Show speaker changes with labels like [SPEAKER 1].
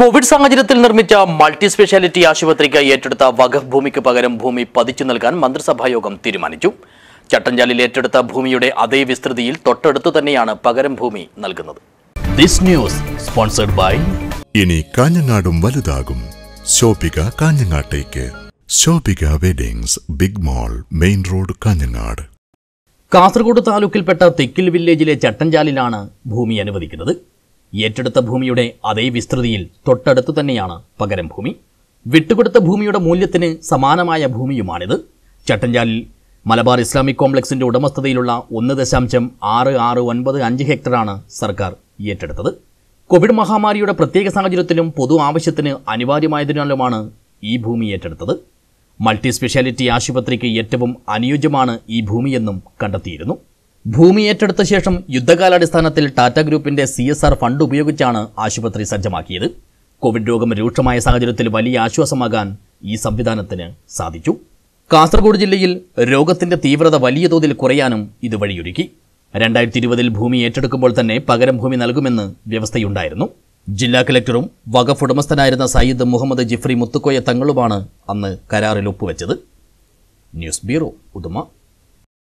[SPEAKER 1] Covid സാഹചര്യത്തിൽ നിർമ്മിച്ച multi speciality ആശുപത്രിക്ക് ഏറ്റെടുത്ത വഖഫ് ഭൂമിക്ക് പകരം ഭൂമി പതിച്ചു നൽകാൻ മന്ത്രിസഭായോഗം തീരുമാനിച്ചു ചട്ടഞ്ചാലിൽ ഏറ്റെടുത്ത ഭൂമിയുടെ അതേ വിസ്തൃതിയിൽ തൊട്ടടുത്തു തന്നെയാണ് പകരം ഭൂമി നൽകുന്നത് സ്പോൺസർഡ് ബൈ
[SPEAKER 2] ഇനി കാഞ്ഞങ്ങാടും വലുതാകും ശോഭിക കാഞ്ഞങ്ങാട്ടേക്ക് Shobhika weddings big mall main road Kanhangad
[SPEAKER 1] Kasaragod താലൂക്കിൽപ്പെട്ട തെക്കിൽ വില്ലേജിലെ ചട്ടഞ്ചാലിലാണ് ഭൂമി അനുവദിക്കുന്നത് ഏറ്റെടുത്ത ഭൂമിയുടെ അതേ വിസ്തൃതിയിൽ തൊട്ടടുത്തു തന്നെയാണ് പകരം ഭൂമി വിട്ടുകൊടുത്ത ഭൂമിയുടെ മൂല്യത്തിന് സമാനമായ ഭൂമിയുമാണിത് ചട്ടഞ്ചാലിൽ മലബാർ ഇസ്ലാമിക് കോംപ്ലക്സിന്റെ ഉടമസ്ഥതയിലുള്ള ഒന്ന് ദശാംശം ആറ് ആറ് ഒൻപത് അഞ്ച് ഹെക്ടറാണ് സർക്കാർ ഏറ്റെടുത്തത് കോവിഡ് മഹാമാരിയുടെ പ്രത്യേക സാഹചര്യത്തിലും പൊതു ആവശ്യത്തിന് അനിവാര്യമായതിനാലുമാണ് ഈ ഭൂമി ഏറ്റെടുത്തത് മൾട്ടി സ്പെഷ്യാലിറ്റി ആശുപത്രിക്ക് ഏറ്റവും അനുയോജ്യമാണ് ഈ ഭൂമിയെന്നും കണ്ടെത്തിയിരുന്നു ഭൂമി ഏറ്റെടുത്ത ശേഷം യുദ്ധകാലാടിസ്ഥാനത്തിൽ ടാറ്റ ഗ്രൂപ്പിന്റെ സി എസ് ആർ ഫണ്ട് ഉപയോഗിച്ചാണ് ആശുപത്രി സജ്ജമാക്കിയത് കോവിഡ് രോഗം രൂക്ഷമായ സാഹചര്യത്തിൽ വലിയ ആശ്വാസമാകാൻ ഈ സംവിധാനത്തിന് സാധിച്ചു കാസർഗോഡ് ജില്ലയിൽ രോഗത്തിന്റെ തീവ്രത വലിയ തോതിൽ കുറയാനും ഇത് വഴിയൊരുക്കി രണ്ടായിരത്തി ഇരുപതിൽ ഭൂമി ഏറ്റെടുക്കുമ്പോൾ തന്നെ പകരം ഭൂമി നൽകുമെന്ന് വ്യവസ്ഥയുണ്ടായിരുന്നു ജില്ലാ കലക്ടറും വകഫ് ഉടമസ്ഥനായിരുന്ന സയ്യിദ് മുഹമ്മദ് ജിഫ്രി മുത്തുക്കോയ തങ്ങളുമാണ് അന്ന് കരാറിൽ ഒപ്പുവെച്ചത് ന്യൂസ് ബ്യൂറോ ഉദുമ